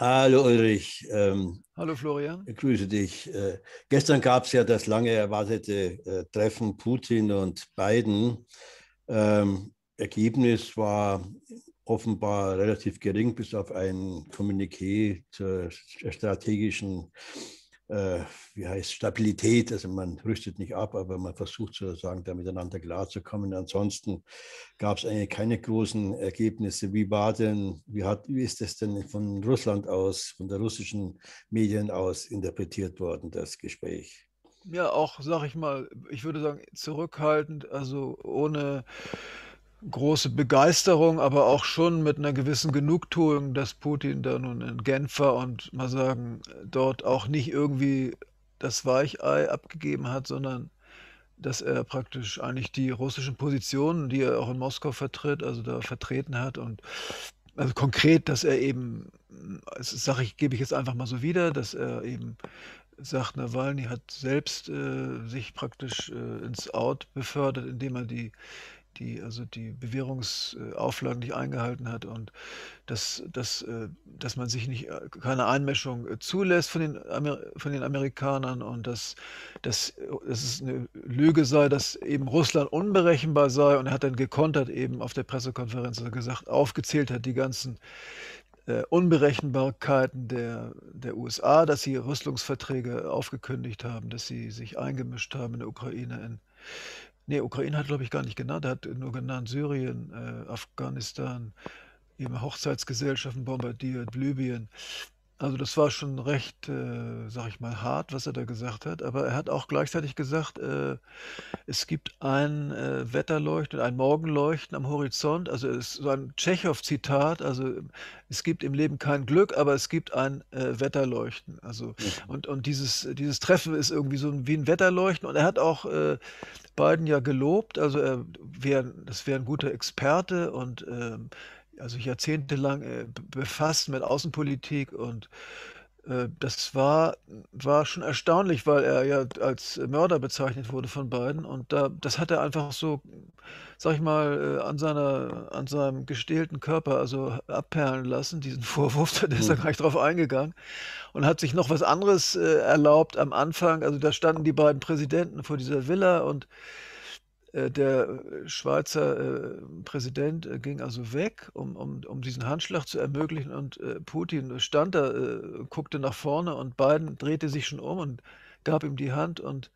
Hallo Ulrich. Ähm, Hallo Florian. Ich Grüße dich. Äh, gestern gab es ja das lange erwartete äh, Treffen Putin und Biden. Ähm, Ergebnis war offenbar relativ gering, bis auf ein Kommuniqué zur strategischen äh, wie heißt Stabilität, also man rüstet nicht ab, aber man versucht sozusagen da miteinander klarzukommen. Ansonsten gab es eigentlich keine großen Ergebnisse. Wie war denn, wie, hat, wie ist das denn von Russland aus, von der russischen Medien aus interpretiert worden, das Gespräch? Ja, auch, sag ich mal, ich würde sagen, zurückhaltend, also ohne große Begeisterung, aber auch schon mit einer gewissen Genugtuung, dass Putin da nun in Genfer und mal sagen, dort auch nicht irgendwie das Weichei abgegeben hat, sondern dass er praktisch eigentlich die russischen Positionen, die er auch in Moskau vertritt, also da vertreten hat und also konkret, dass er eben, das sage ich, gebe ich jetzt einfach mal so wieder, dass er eben sagt, Nawalny hat selbst äh, sich praktisch äh, ins Out befördert, indem er die die also die Bewährungsauflagen nicht eingehalten hat und dass, dass, äh, dass man sich nicht äh, keine Einmischung äh, zulässt von den, Amer von den Amerikanern und dass, dass, dass es eine Lüge sei, dass eben Russland unberechenbar sei und er hat dann gekontert eben auf der Pressekonferenz also gesagt, aufgezählt hat die ganzen äh, Unberechenbarkeiten der, der USA, dass sie Rüstungsverträge aufgekündigt haben, dass sie sich eingemischt haben in der Ukraine, in Ne, Ukraine hat, glaube ich, gar nicht genannt. Er hat nur genannt Syrien, äh, Afghanistan, eben Hochzeitsgesellschaften bombardiert, Libyen. Also das war schon recht, äh, sage ich mal, hart, was er da gesagt hat. Aber er hat auch gleichzeitig gesagt, äh, es gibt ein äh, Wetterleuchten ein Morgenleuchten am Horizont. Also es ist so ein Tschechow-Zitat. Also es gibt im Leben kein Glück, aber es gibt ein äh, Wetterleuchten. Also mhm. und, und dieses, dieses Treffen ist irgendwie so ein, wie ein Wetterleuchten. Und er hat auch äh, Biden ja gelobt. Also er wär, das wäre ein guter Experte und ähm, also jahrzehntelang äh, befasst mit Außenpolitik und äh, das war, war schon erstaunlich, weil er ja als Mörder bezeichnet wurde von beiden und da, das hat er einfach so, sag ich mal, äh, an, seiner, an seinem gestählten Körper also abperlen lassen, diesen Vorwurf, da ist er mhm. gar nicht drauf eingegangen und hat sich noch was anderes äh, erlaubt am Anfang, also da standen die beiden Präsidenten vor dieser Villa und äh, der äh, Schweizer äh, Präsident äh, ging also weg, um, um, um diesen Handschlag zu ermöglichen. Und Putin stand da, guckte nach vorne und Biden drehte sich schon um und gab ihm die Hand und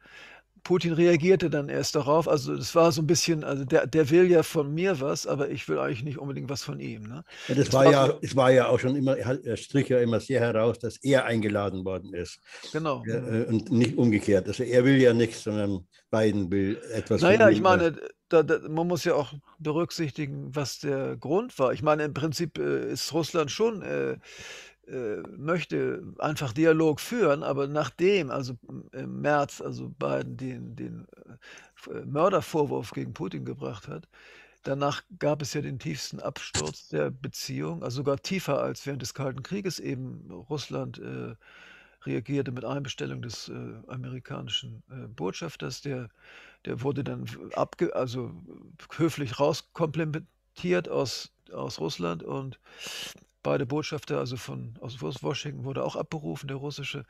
Putin reagierte dann erst darauf. Also es war so ein bisschen, also der, der will ja von mir was, aber ich will eigentlich nicht unbedingt was von ihm. Ne? Ja, das, das war, war ja, es war ja auch schon immer, er strich ja immer sehr heraus, dass er eingeladen worden ist. Genau. Äh, und nicht umgekehrt. Also er will ja nichts, sondern Biden will etwas. Naja, ich meine, da, da, man muss ja auch berücksichtigen, was der Grund war. Ich meine, im Prinzip äh, ist Russland schon äh, äh, möchte einfach Dialog führen, aber nachdem also im März also Biden den, den äh, Mördervorwurf gegen Putin gebracht hat, danach gab es ja den tiefsten Absturz der Beziehung, also sogar tiefer als während des Kalten Krieges eben Russland äh, reagierte mit Einbestellung des äh, amerikanischen äh, Botschafters, der, der wurde dann abge also höflich rauskomplementiert aus, aus Russland und Beide Botschafter, also von aus Washington, wurde auch abberufen, der russische.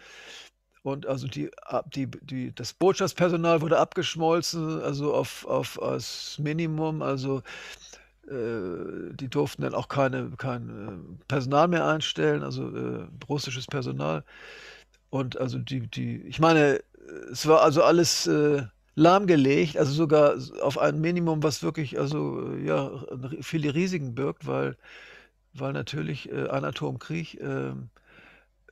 Und also die, die, die, das Botschaftspersonal wurde abgeschmolzen, also auf, auf als Minimum. Also äh, die durften dann auch keine, kein äh, Personal mehr einstellen, also äh, russisches Personal. Und also die, die, ich meine, es war also alles äh, lahmgelegt, also sogar auf ein Minimum, was wirklich also ja viele Risiken birgt, weil weil natürlich äh, ein Atomkrieg ähm,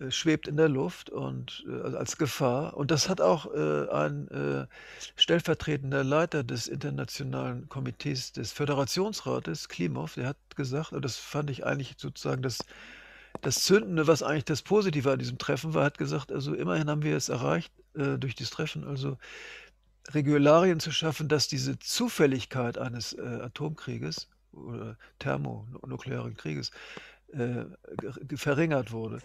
äh, schwebt in der Luft und äh, also als Gefahr. Und das hat auch äh, ein äh, stellvertretender Leiter des Internationalen Komitees des Föderationsrates, Klimov, der hat gesagt, und das fand ich eigentlich sozusagen das, das Zündende, was eigentlich das Positive an diesem Treffen war, hat gesagt, also immerhin haben wir es erreicht äh, durch dieses Treffen, also Regularien zu schaffen, dass diese Zufälligkeit eines äh, Atomkrieges oder thermonuklearen Krieges äh, verringert wurde.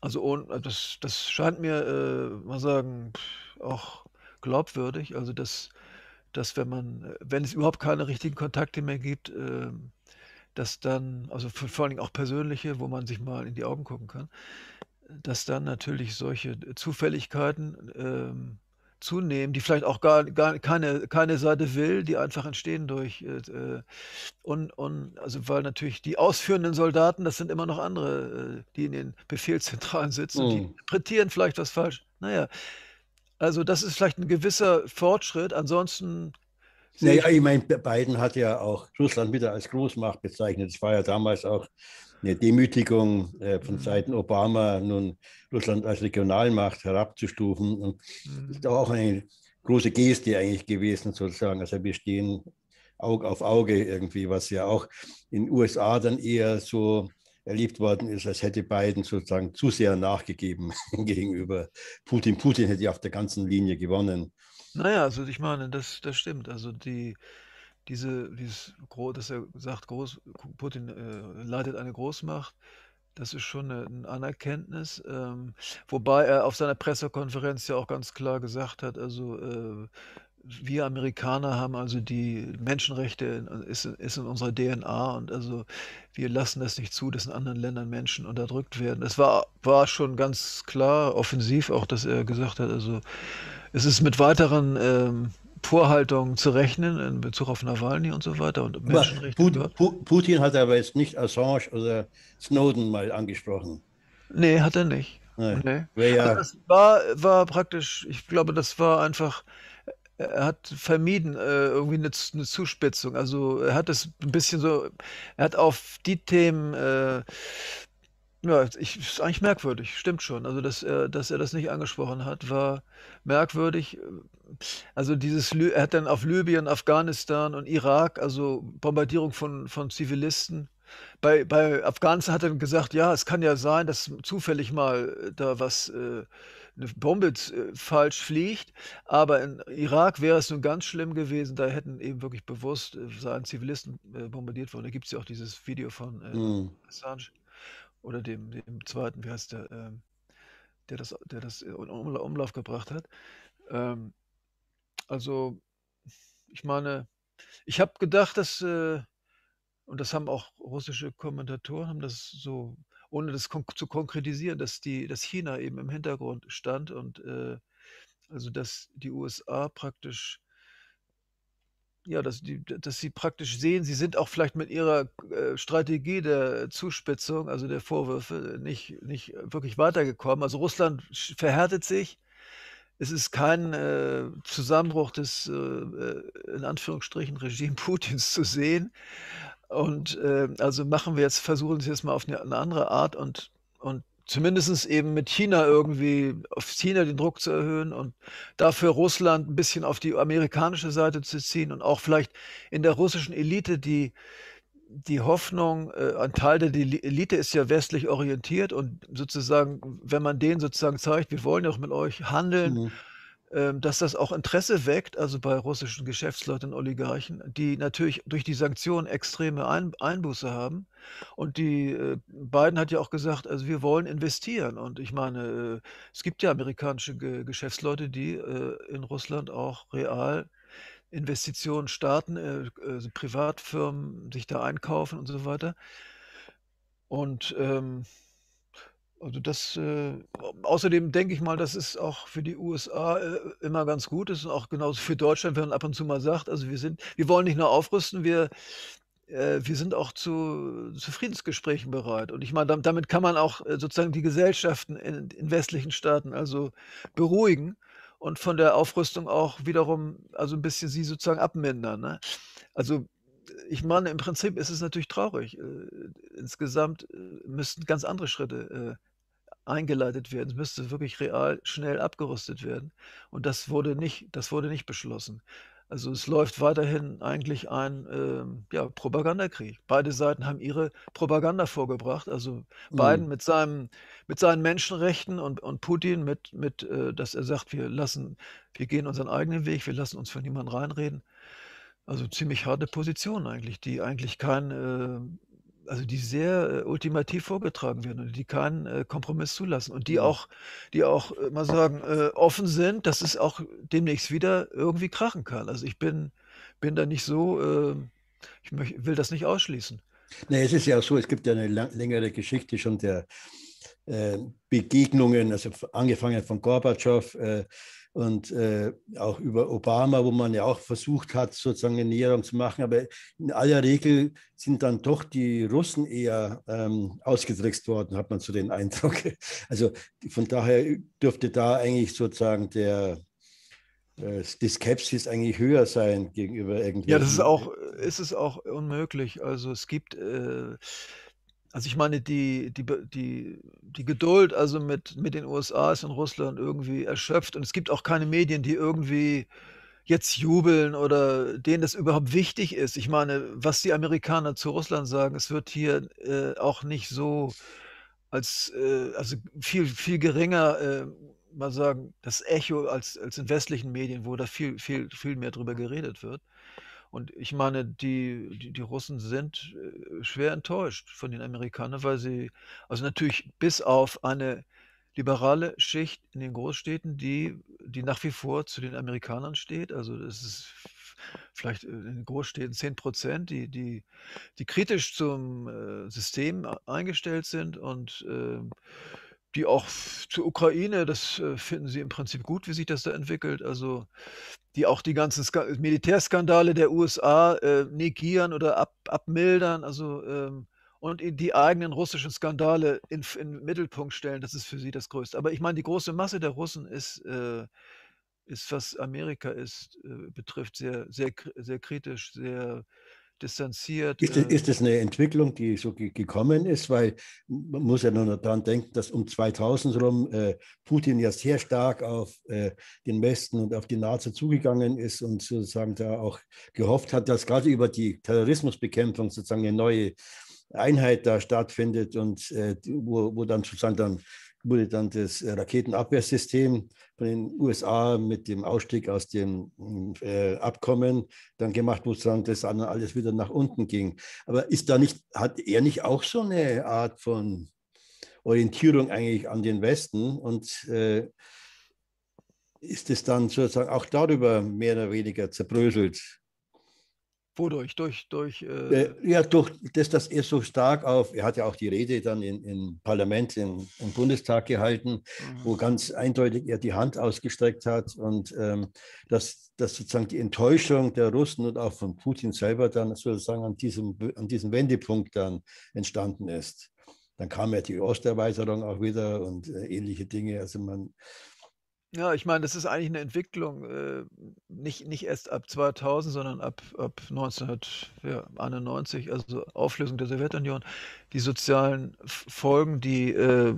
Also das, das scheint mir, äh, mal sagen, auch glaubwürdig. Also dass, dass wenn man, wenn es überhaupt keine richtigen Kontakte mehr gibt, äh, dass dann, also vor allen Dingen auch persönliche, wo man sich mal in die Augen gucken kann, dass dann natürlich solche Zufälligkeiten ähm, zunehmen, die vielleicht auch gar, gar keine, keine Seite will, die einfach entstehen durch äh, und, äh, und also weil natürlich die ausführenden Soldaten, das sind immer noch andere, äh, die in den Befehlszentralen sitzen, mhm. die interpretieren vielleicht was falsch. Naja, also das ist vielleicht ein gewisser Fortschritt. Ansonsten naja, ich meine, Biden hat ja auch Russland wieder als Großmacht bezeichnet. Es war ja damals auch eine Demütigung äh, von mhm. Seiten Obama, nun Russland als Regionalmacht herabzustufen. Und mhm. ist auch eine große Geste eigentlich gewesen, sozusagen. Also wir stehen Auge auf Auge irgendwie, was ja auch in den USA dann eher so erlebt worden ist, als hätte Biden sozusagen zu sehr nachgegeben gegenüber Putin. Putin hätte ja auf der ganzen Linie gewonnen. Naja, also ich meine, das, das stimmt. Also die, diese, dieses, Gro- dass er sagt, Groß, Putin äh, leitet eine Großmacht, das ist schon eine, ein Anerkenntnis. Ähm, wobei er auf seiner Pressekonferenz ja auch ganz klar gesagt hat, also äh, wir Amerikaner haben also die Menschenrechte in, ist, ist, in unserer DNA und also wir lassen das nicht zu, dass in anderen Ländern Menschen unterdrückt werden. Es war, war schon ganz klar offensiv auch, dass er gesagt hat, also es ist mit weiteren ähm, Vorhaltungen zu rechnen in Bezug auf Nawalny und so weiter und Menschenrechte. Putin, Putin hat aber jetzt nicht Assange oder Snowden mal angesprochen. Nee, hat er nicht. Nee. nee. nee. Also das war, war praktisch, ich glaube, das war einfach, er hat vermieden, äh, irgendwie eine, eine, Zuspitzung. Also er hat es ein bisschen so, er hat auf die Themen äh, ja, ich, ist eigentlich merkwürdig, stimmt schon. Also, dass er, dass er das nicht angesprochen hat, war merkwürdig. Also dieses, Ly- er hat dann auf Libyen, Afghanistan und Irak, also Bombardierung von, von Zivilisten. Bei, bei Afghanistan hat er gesagt, ja, es kann ja sein, dass zufällig mal äh, da was, äh, eine Bombe äh, falsch fliegt. Aber in Irak wäre es nun ganz schlimm gewesen, da hätten eben wirklich bewusst, äh, seien Zivilisten äh, bombardiert worden. Da gibt es ja auch dieses Video von äh, Mhm. Assange oder dem, dem zweiten, wie heißt der, ähm, der das, der das in Umlauf gebracht hat. Ähm, also, ich meine, ich habe gedacht, dass, äh, und das haben auch russische Kommentatoren, haben das so, ohne das kon zu konkretisieren, dass, die, dass China eben im Hintergrund stand und äh, also dass die USA praktisch ja, dass die dass sie praktisch sehen, sie sind auch vielleicht mit ihrer, äh, Strategie der Zuspitzung, also der Vorwürfe, nicht nicht wirklich weitergekommen. Also, Russland verhärtet sich. Es ist kein, äh, Zusammenbruch des, äh, äh in Anführungsstrichen Regime Putins zu sehen. Und, äh, also machen wir jetzt versuchen sie jetzt mal auf eine, 'ne andere Art und und zumindest eben mit China irgendwie, auf China den Druck zu erhöhen und dafür Russland ein bisschen auf die amerikanische Seite zu ziehen und auch vielleicht in der russischen Elite die, die Hoffnung, äh, ein Teil der Elite ist ja westlich orientiert und sozusagen, wenn man denen sozusagen zeigt, wir wollen ja auch mit euch handeln, mhm. Ähm, dass das auch Interesse weckt, also bei russischen Geschäftsleuten und Oligarchen, die natürlich durch die Sanktionen extreme Ein Einbuße haben. Und die äh, Biden hat ja auch gesagt, also wir wollen investieren. Und ich meine, äh, es gibt ja amerikanische Ge Geschäftsleute, die äh, in Russland auch real Investitionen starten, äh, also Privatfirmen sich da einkaufen und so weiter. Und ähm, also das, äh, außerdem denke ich mal, das ist auch für die USA äh, immer ganz gut ist und auch genauso für Deutschland, wenn man ab und zu mal sagt, also wir sind, wir wollen nicht nur aufrüsten, wir, äh, wir sind auch zu, zu Friedensgesprächen bereit. Und ich meine, damit, damit kann man auch äh, sozusagen die Gesellschaften in, in westlichen Staaten also beruhigen und von der Aufrüstung auch wiederum, also ein bisschen sie sozusagen abmindern. Ne? Also ich meine, im Prinzip ist es natürlich traurig. Äh, insgesamt äh, müssten ganz andere Schritte äh, eingeleitet werden. Es müsste wirklich real schnell abgerüstet werden. Und das wurde nicht, das wurde nicht beschlossen. Also es läuft weiterhin eigentlich ein ähm, ja, Propagandakrieg. Beide Seiten haben ihre Propaganda vorgebracht. Also mhm. Biden mhm. mit, seinem, mit seinen Menschenrechten und, und Putin mit, mit äh, dass er sagt, wir lassen, wir gehen unseren eigenen Weg, wir lassen uns von niemandem reinreden. Also ziemlich harte Position eigentlich, die eigentlich kein äh, also die sehr äh, ultimativ vorgetragen werden und die keinen äh, Kompromiss zulassen und die mhm. auch, die auch äh, mal sagen, offen sind, dass es auch demnächst wieder irgendwie krachen kann. Also ich bin, bin da nicht so, ähm, ich will das nicht ausschließen. Na, es ist ja auch so, es gibt ja eine längere Geschichte schon der äh, Begegnungen, also angefangen von Gorbatschow, äh, und äh, auch über Obama, wo man ja auch versucht hat, sozusagen eine Näherung zu machen. Aber in aller Regel sind dann doch die Russen eher ähm, ausgetrickst worden, hat man so den Eindruck. Also von daher dürfte da eigentlich sozusagen der, äh, die Skepsis eigentlich höher sein gegenüber irgendwie. Ja, das ist auch, ist es auch unmöglich. Also es gibt äh, also ich meine, die, die, die, die Geduld also mit, mit den USA ist in Russland irgendwie erschöpft und es gibt auch keine Medien, die irgendwie jetzt jubeln oder denen das überhaupt wichtig ist. Ich meine, was die Amerikaner zu Russland sagen, es wird hier äh, auch nicht so als, äh, also viel, viel geringer, äh, mal sagen, das Echo als, als in westlichen Medien, wo da viel, viel, viel mehr drüber geredet wird. Und ich meine, die, die, die Russen sind äh, schwer enttäuscht von den Amerikanern, weil sie, also natürlich bis auf eine liberale Schicht in den Großstädten, die, die nach wie vor zu den Amerikanern steht. Also das ist vielleicht äh, in den Großstädten 10 Prozent, die, die, die kritisch zum äh, System eingestellt sind und äh, die auch zur Ukraine, das, äh, finden sie im Prinzip gut, wie sich das da entwickelt. Also, die auch die ganzen Ska Militärskandale der USA, äh, negieren oder ab abmildern, also, ähm, und die eigenen russischen Skandale in, in den Mittelpunkt stellen, das ist für sie das Größte. Aber ich meine, die große Masse der Russen ist, äh, ist was Amerika ist, äh, betrifft, sehr, sehr, sehr kritisch, sehr distanziert. Ist das, äh, ist das eine Entwicklung, die so gekommen ist? Weil man muss ja nur daran denken, dass um 2000 rum äh, Putin ja sehr stark auf äh, den Westen und auf die NATO zugegangen ist und sozusagen da auch gehofft hat, dass gerade über die Terrorismusbekämpfung sozusagen eine neue Einheit da stattfindet und äh, wo, wo dann sozusagen dann wurde dann das Raketenabwehrsystem von den USA mit dem Ausstieg aus dem hm, äh, Abkommen dann gemacht, wo es dann das alles wieder nach unten ging. Aber ist da nicht, hat er nicht auch so eine Art von Orientierung eigentlich an den Westen und äh, ist es dann sozusagen auch darüber mehr oder weniger zerbröselt? Wodurch? Durch, durch. Äh, äh ja, durch das, dass er so stark auf, er hat ja auch die Rede dann im in, in Parlament, in, im Bundestag gehalten, mhm. wo ganz eindeutig er die Hand ausgestreckt hat und ähm, dass, dass sozusagen die Enttäuschung der Russen und auch von Putin selber dann sozusagen an diesem, an diesem Wendepunkt dann entstanden ist. Dann kam ja die Osterweiterung auch wieder und äh, ähnliche Dinge. Also man, ja, ich meine, das ist eigentlich eine Entwicklung, äh, nicht nicht erst ab 2000, sondern ab ab 1900 also Auflösung der Sowjetunion. Die sozialen Folgen, die, äh,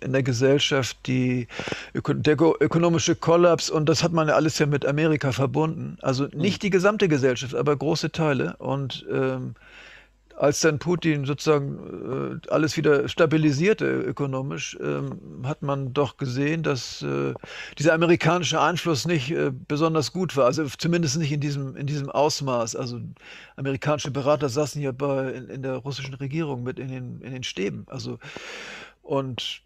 in der Gesellschaft, die öko der ökonomische Kollaps und das hat man ja alles ja mit Amerika verbunden. Also nicht mhm. die gesamte Gesellschaft, aber große Teile und, ähm als dann Putin sozusagen äh, alles wieder stabilisierte ökonomisch, ähm, hat man doch gesehen, dass äh, dieser amerikanische Einfluss nicht äh, besonders gut war. Also zumindest nicht in diesem, in diesem Ausmaß. Also amerikanische Berater saßen ja bei, in, in der russischen Regierung mit in den, in den Stäben. Also und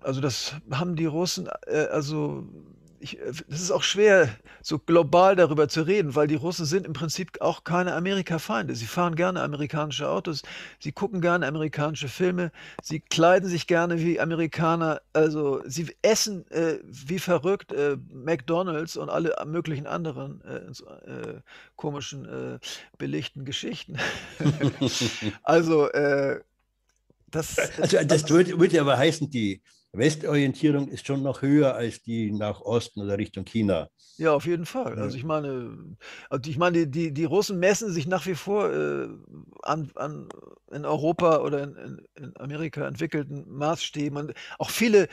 also das haben die Russen, äh, also ich, äh, das ist auch schwer, so global darüber zu reden, weil die Russen sind im Prinzip auch keine Amerika-Feinde. Sie fahren gerne amerikanische Autos, sie gucken gerne amerikanische Filme, sie kleiden sich gerne wie Amerikaner, also sie essen äh, wie verrückt äh, McDonalds und alle möglichen anderen äh, äh komischen, äh, belichten Geschichten. Also, also, das, also, das, das, würde, würde aber heißen, die, Westorientierung ist schon noch höher als die nach Osten oder Richtung China. Ja, auf jeden Fall. Also ich meine, also ich meine, die, die Russen messen sich nach wie vor äh, an, an in Europa oder in, in Amerika entwickelten Maßstäben. Und auch viele,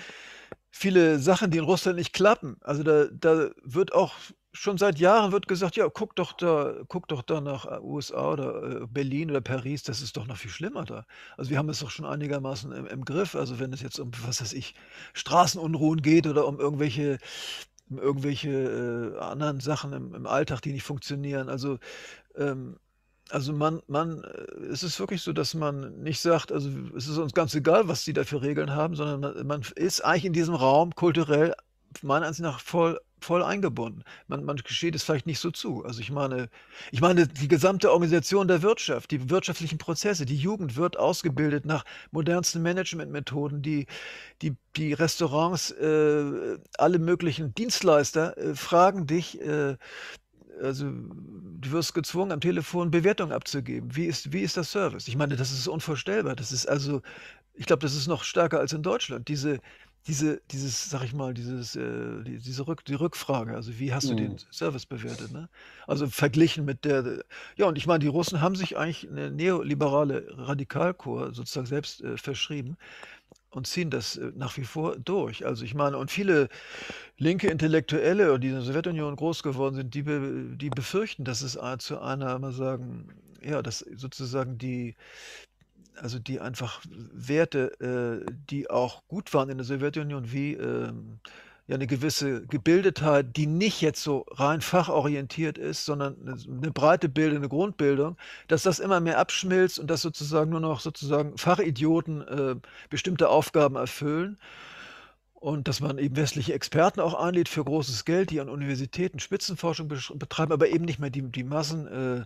viele Sachen, die in Russland nicht klappen. Also da, da wird auch schon seit Jahren wird gesagt, ja, guck doch da, guck doch da nach äh, USA oder äh, Berlin oder Paris, das ist doch noch viel schlimmer da. Also wir haben es doch schon einigermaßen im, im Griff. Also wenn es jetzt um, was weiß ich, Straßenunruhen geht oder um irgendwelche, um irgendwelche äh, anderen Sachen im, im Alltag, die nicht funktionieren. Also ähm, also man, man, äh, es ist wirklich so, dass man nicht sagt, also es ist uns ganz egal, was die da für Regeln haben, sondern man, man ist eigentlich in diesem Raum kulturell meiner Ansicht nach voll voll eingebunden. Man, man gesteht es vielleicht nicht so zu. Also ich meine, ich meine, die gesamte Organisation der Wirtschaft, die wirtschaftlichen Prozesse, die Jugend wird ausgebildet nach modernsten Managementmethoden, die, die, die Restaurants, äh, alle möglichen Dienstleister äh, fragen dich, äh, also du wirst gezwungen, am Telefon Bewertungen abzugeben. Wie ist, wie ist der Service? Ich meine, das ist unvorstellbar. Das ist also, ich glaube, das ist noch stärker als in Deutschland. Diese, diese, dieses, sag ich mal, dieses, äh, die, diese Rück, die Rückfrage, also wie hast du den mhm. Service bewertet, ne? Also verglichen mit der, ja, und ich meine, die Russen haben sich eigentlich eine neoliberale Radikalchor sozusagen selbst äh, verschrieben und ziehen das äh, nach wie vor durch. Also ich meine, und viele linke Intellektuelle, die in der Sowjetunion groß geworden sind, die, be, die befürchten, dass es zu einer, mal sagen, ja, dass sozusagen die, also die einfach Werte, äh, die auch gut waren in der Sowjetunion, wie ähm, ja eine gewisse Gebildetheit, die nicht jetzt so rein fachorientiert ist, sondern eine, eine breite eine Grundbildung, dass das immer mehr abschmilzt und dass sozusagen nur noch sozusagen Fachidioten äh, bestimmte Aufgaben erfüllen. Und dass man eben westliche Experten auch einlädt für großes Geld, die an Universitäten Spitzenforschung betreiben, aber eben nicht mehr die, die Massen, äh,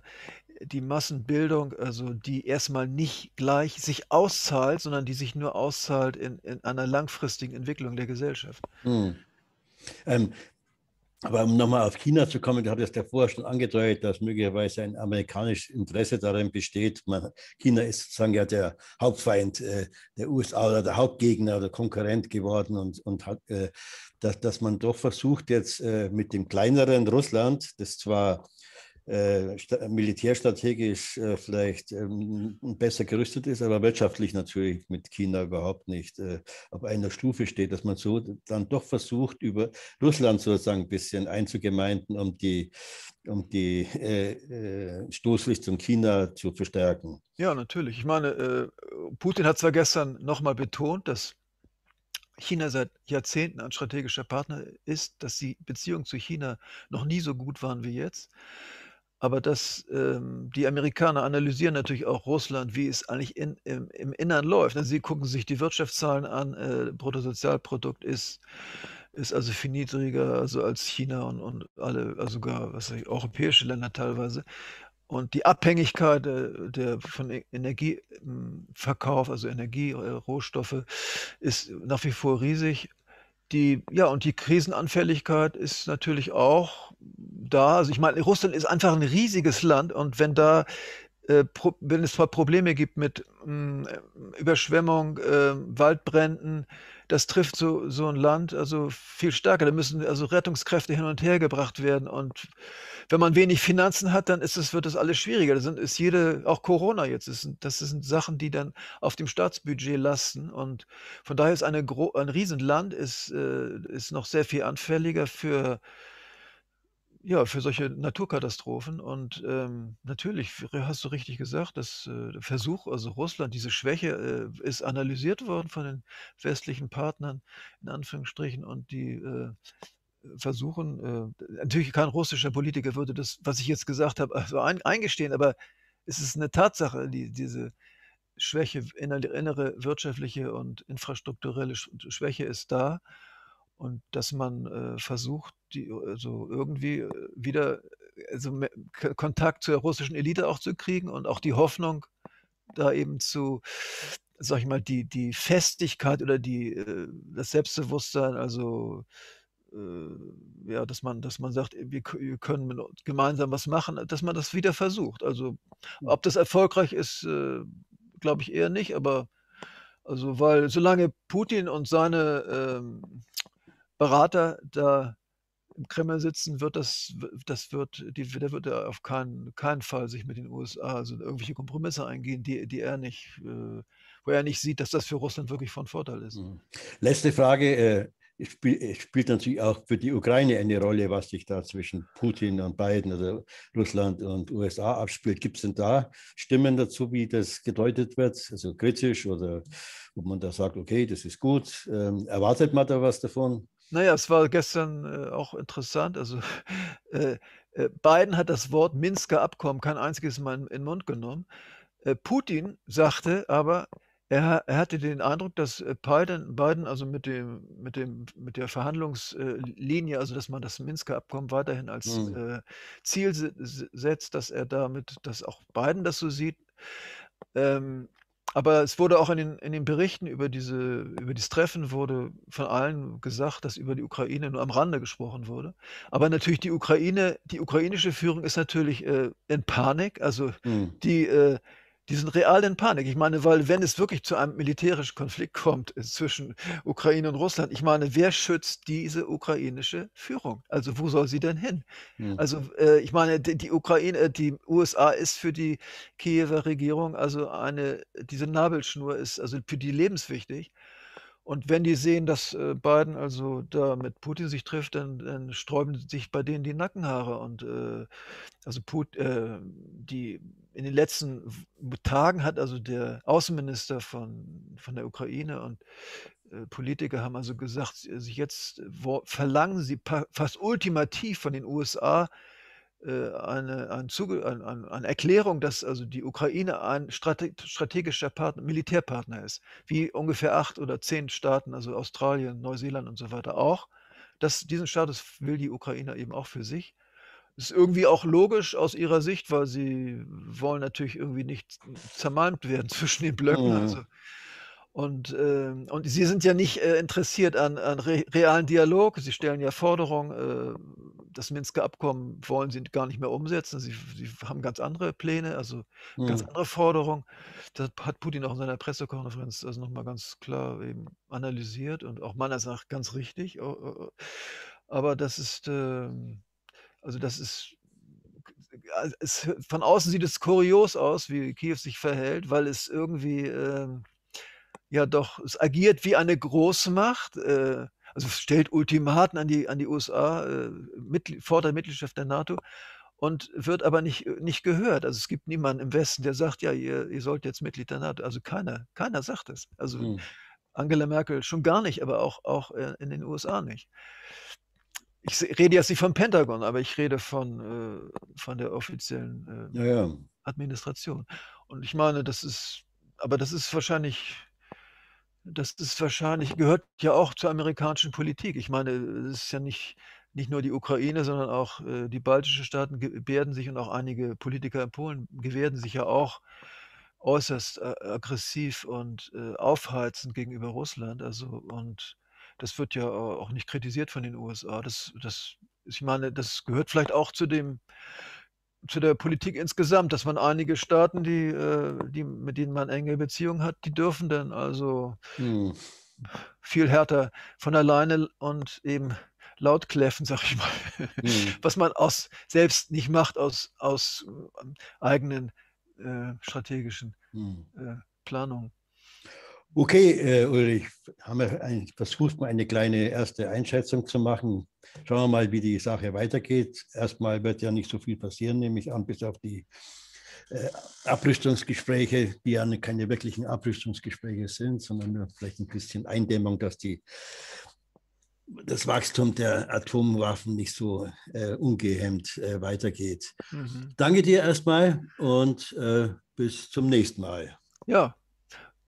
die Massenbildung, also die erstmal nicht gleich sich auszahlt, sondern die sich nur auszahlt in, in einer langfristigen Entwicklung der Gesellschaft. Hm. Ähm, aber um nochmal auf China zu kommen, ich habe das davor schon angedeutet, dass möglicherweise ein amerikanisches Interesse darin besteht. Man, China ist sozusagen ja der Hauptfeind äh, der USA oder der Hauptgegner oder Konkurrent geworden und, und hat, äh, dass, dass man doch versucht, jetzt äh, mit dem kleineren Russland, das zwar äh, militärstrategisch äh, vielleicht ähm, besser gerüstet ist, aber wirtschaftlich natürlich mit China überhaupt nicht äh, auf einer Stufe steht, dass man so dann doch versucht, über Russland sozusagen ein bisschen einzugemeinden, um die, um die Stoßrichtung China zu verstärken. Ja, natürlich. Ich meine, Putin hat zwar gestern nochmal betont, dass China seit Jahrzehnten ein strategischer Partner ist, dass die Beziehungen zu China noch nie so gut waren wie jetzt. Aber das, ähm, die Amerikaner analysieren natürlich auch Russland, wie es eigentlich in, im, im Innern läuft. Ne? Sie gucken sich die Wirtschaftszahlen an, äh, Bruttosozialprodukt ist, ist also viel niedriger also als China und, und alle, also sogar was ich, europäische Länder teilweise. Und die Abhängigkeit der, äh, der von e-, Energieverkauf, ähm, also Energie, äh, Rohstoffe, ist nach wie vor riesig. Die, ja, und die Krisenanfälligkeit ist natürlich auch da, also ich meine, Russland ist einfach ein riesiges Land und wenn da äh, wenn es zwar Probleme gibt mit mm, Überschwemmung, äh, Waldbränden, das trifft so, so ein Land also viel stärker. Da müssen also Rettungskräfte hin und her gebracht werden. Und wenn man wenig Finanzen hat, dann ist es, wird das alles schwieriger. Das sind, ist jede, auch Corona jetzt, ist, das sind Sachen, die dann auf dem Staatsbudget lasten. Und von daher ist eine, ein Riesenland ist, äh, ist noch sehr viel anfälliger für ja, für solche Naturkatastrophen und, ähm, natürlich, hast du richtig gesagt, dass, äh, der Versuch also Russland, diese Schwäche, äh, ist analysiert worden von den westlichen Partnern, in Anführungsstrichen, und die, äh, versuchen, äh natürlich kein russischer Politiker würde das, was ich jetzt gesagt habe, also ein eingestehen, aber es ist eine Tatsache, die diese Schwäche, inner innere wirtschaftliche und infrastrukturelle Schwäche ist da und dass man äh, versucht, die, also irgendwie äh, wieder also Kontakt zur russischen Elite auch zu kriegen und auch die Hoffnung, da eben zu, sag ich mal, die, die Festigkeit oder die, äh, das Selbstbewusstsein, also äh, ja, dass man, dass man sagt, wir, können gemeinsam was machen, dass man das wieder versucht. Also hm. ob das erfolgreich ist, glaube ich eher nicht, aber also weil solange Putin und seine ähm, Berater da im Kreml sitzen, wird das, das wird, die, der wird ja auf keinen, keinen Fall sich mit den USA, also irgendwelche Kompromisse eingehen, die, die er nicht, äh, wo er nicht sieht, dass das für Russland wirklich von Vorteil ist. Mhm. Letzte Frage. Äh, es spielt natürlich auch für die Ukraine eine Rolle, was sich da zwischen Putin und Biden oder also Russland und USA abspielt. Gibt es denn da Stimmen dazu, wie das gedeutet wird? Also kritisch oder ob man da sagt, okay, das ist gut. Ähm, erwartet man da was davon? Naja, es war gestern äh, auch interessant. Also äh, äh, Biden hat das Wort Minsker Abkommen kein einziges Mal in, in den Mund genommen. Äh, Putin sagte aber, er, er, hatte den Eindruck, dass äh, Biden, Biden also mit, dem, mit, dem, mit der Verhandlungslinie, also dass man das Minsker Abkommen weiterhin als mhm. Äh, Ziel setzt, dass er damit, dass auch Biden das so sieht. Ähm, aber es wurde auch in den, in den Berichten über diese, über dieses Treffen wurde von allen gesagt, dass über die Ukraine nur am Rande gesprochen wurde. Aber natürlich die Ukraine, die ukrainische Führung ist natürlich äh, in Panik. Also mhm. die, äh, die sind real in Panik. Ich meine, weil wenn es wirklich zu einem militärischen Konflikt kommt äh, zwischen Ukraine und Russland, ich meine, wer schützt diese ukrainische Führung? Also wo soll sie denn hin? Mhm. Also äh, ich meine, die, die Ukraine, äh, die USA ist für die Kiewer Regierung also eine, diese Nabelschnur ist also für die lebenswichtig. Und wenn die sehen, dass äh, Biden also da mit Putin sich trifft, dann, dann sträuben sich bei denen die Nackenhaare. Und äh, also Put, die in den letzten Tagen hat also der Außenminister von, von der Ukraine und äh, Politiker haben also gesagt, jetzt äh, verlangen sie fast ultimativ von den USA äh, eine, eine, eine Erklärung, dass also die Ukraine ein strategischer Partner, Militärpartner ist, wie ungefähr acht oder zehn Staaten, also Australien, Neuseeland und so weiter auch. Das, diesen Status will die Ukraine eben auch für sich. Ist irgendwie auch logisch aus ihrer Sicht, weil sie wollen natürlich irgendwie nicht zermalmt werden zwischen den Blöcken. Mhm. Also. Und, äh, und sie sind ja nicht äh, interessiert an, an re realen Dialog. Sie stellen ja Forderungen. Äh, das Minsker Abkommen wollen sie gar nicht mehr umsetzen. Sie, sie haben ganz andere Pläne, also mhm. ganz andere Forderungen. Das hat Putin auch in seiner Pressekonferenz also nochmal ganz klar eben analysiert und auch meiner Sache ganz richtig. Oh, oh, oh. Aber das ist, ähm, also das ist, äh, es, von außen sieht es kurios aus, wie Kiew sich verhält, weil es irgendwie, äh, ja doch, es agiert wie eine Großmacht. Äh, also stellt Ultimaten an die, an die USA, äh, mit, fordert Mitgliedschaft der NATO und wird aber nicht, nicht gehört. Also es gibt niemanden im Westen, der sagt, ja, ihr, ihr sollt jetzt Mitglied der NATO. Also keiner, keiner sagt es. Also hm. Angela Merkel schon gar nicht, aber auch, auch äh, in den USA nicht ich rede jetzt nicht vom Pentagon, aber ich rede von, äh, von der offiziellen äh, ja, ja. Administration. Und ich meine, das ist, aber das ist wahrscheinlich, das ist wahrscheinlich, gehört ja auch zur amerikanischen Politik. Ich meine, es ist ja nicht, nicht nur die Ukraine, sondern auch äh, die baltischen Staaten gebärden sich und auch einige Politiker in Polen gewährten sich ja auch äußerst äh, aggressiv und äh, aufheizend gegenüber Russland. Also und das wird ja äh, auch nicht kritisiert von den USA. Das, das, ich meine, das gehört vielleicht auch zu dem, zu der Politik insgesamt, dass man einige Staaten, die, äh, die, mit denen man enge Beziehungen hat, die dürfen dann also hm. viel härter von alleine und eben laut kläffen, sag ich mal. Hm. Was man aus selbst nicht macht, aus, aus ähm, eigenen äh, strategischen hm. äh, Planungen. Okay, äh, Ulrich, haben wir ein, versucht mal eine kleine erste Einschätzung zu machen. Schauen wir mal, wie die Sache weitergeht. Erstmal wird ja nicht so viel passieren, nehme ich an, bis auf die äh, Abrüstungsgespräche, die ja keine wirklichen Abrüstungsgespräche sind, sondern nur vielleicht ein bisschen Eindämmung, dass die, das Wachstum der Atomwaffen nicht so äh, ungehemmt äh, weitergeht. Mhm. Danke dir erstmal und äh, bis zum nächsten Mal. Ja,